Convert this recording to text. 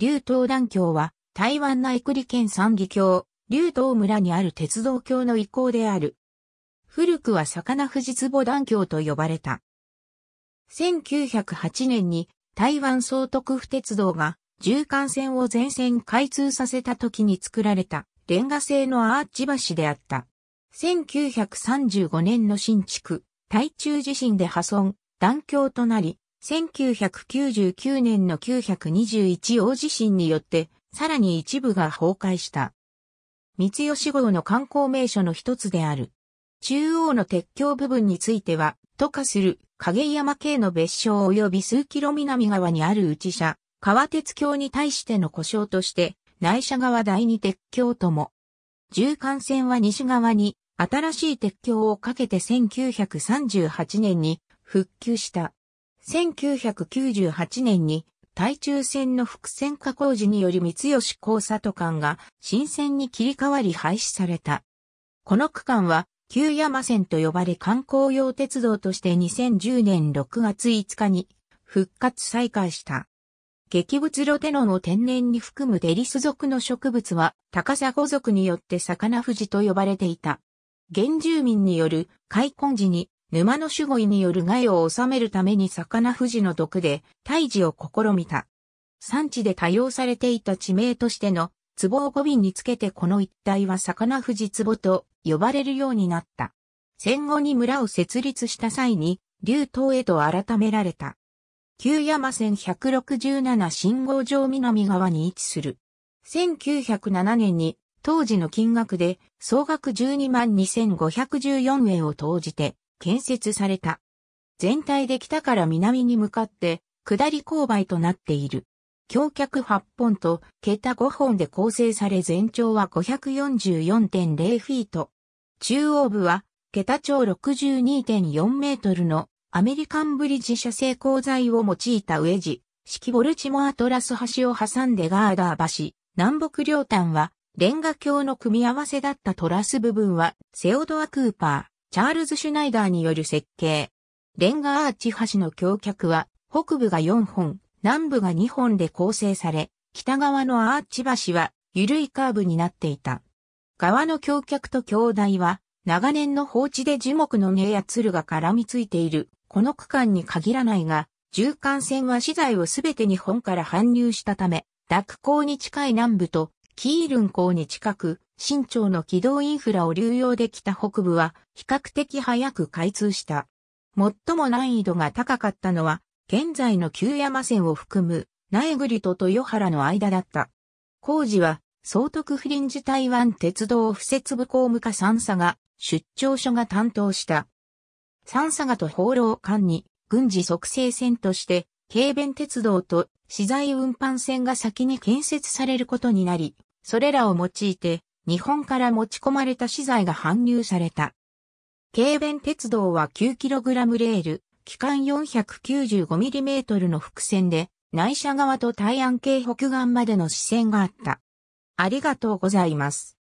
竜東断橋は、台湾内栗県三義橋、竜東村にある鉄道橋の遺構である。古くは魚富士壺断橋と呼ばれた。1908年に台湾総督府鉄道が縦貫線を全線開通させた時に作られたレンガ製のアーチ橋であった。1935年の新築、台中地震で破損、断橋となり、1999年の921大地震によって、さらに一部が崩壊した。三吉号の観光名所の一つである。中央の鉄橋部分については、渡化する影山系の別称及び数キロ南側にある内社、川鉄橋に対しての故障として、内社側第二鉄橋とも。縦貫線は西側に、新しい鉄橋をかけて1938年に復旧した。1998年に対中線の伏線加工時により三吉交差都間が新線に切り替わり廃止された。この区間は旧山線と呼ばれ観光用鉄道として2010年6月5日に復活再開した。劇物ロテノンを天然に含むデリス属の植物は高砂族によって魚富士と呼ばれていた。原住民による開墾時に沼の守護医による害を治めるために魚富士の毒で退治を試みた。産地で多用されていた地名としての壺を語尾につけてこの一帯は魚富士壺と呼ばれるようになった。戦後に村を設立した際に、竜島へと改められた。旧山線167信号場南側に位置する。1907年に当時の金額で総額12万2514円を投じて建設された。全体で北から南に向かって下り勾配となっている。橋脚8本と桁5本で構成され全長は544.0フィート。中央部は桁長62.4メートルのアメリカンブリッジ社製鋼材を用いたウェジ、式ボルチモアトラス橋を挟んでガーダー橋、南北両端はレンガ橋の組み合わせだったトラス部分はセオドア・クーパー。チャールズ・シュナイダーによる設計。レンガアーチ橋の橋脚は、北部が4本、南部が2本で構成され、北側のアーチ橋は、緩いカーブになっていた。側の橋脚と橋台は、長年の放置で樹木の根や鶴が絡みついている、この区間に限らないが、縦貫線は資材をすべて日本から搬入したため、濁港に近い南部と、キールン港に近く、新朝の軌道インフラを流用できた北部は比較的早く開通した。最も難易度が高かったのは、現在の旧山線を含む、苗栗と豊原の間だった。工事は、総督フリンジ台湾鉄道不設部公務課三佐が出張所が担当した。三佐がと放浪間に軍事促成線として、軽便鉄道と資材運搬線が先に建設されることになり、それらを用いて日本から持ち込まれた資材が搬入された。軽便鉄道は 9kg レール、機関 495mm の伏線で、内車側と対安系北岸までの支線があった。ありがとうございます。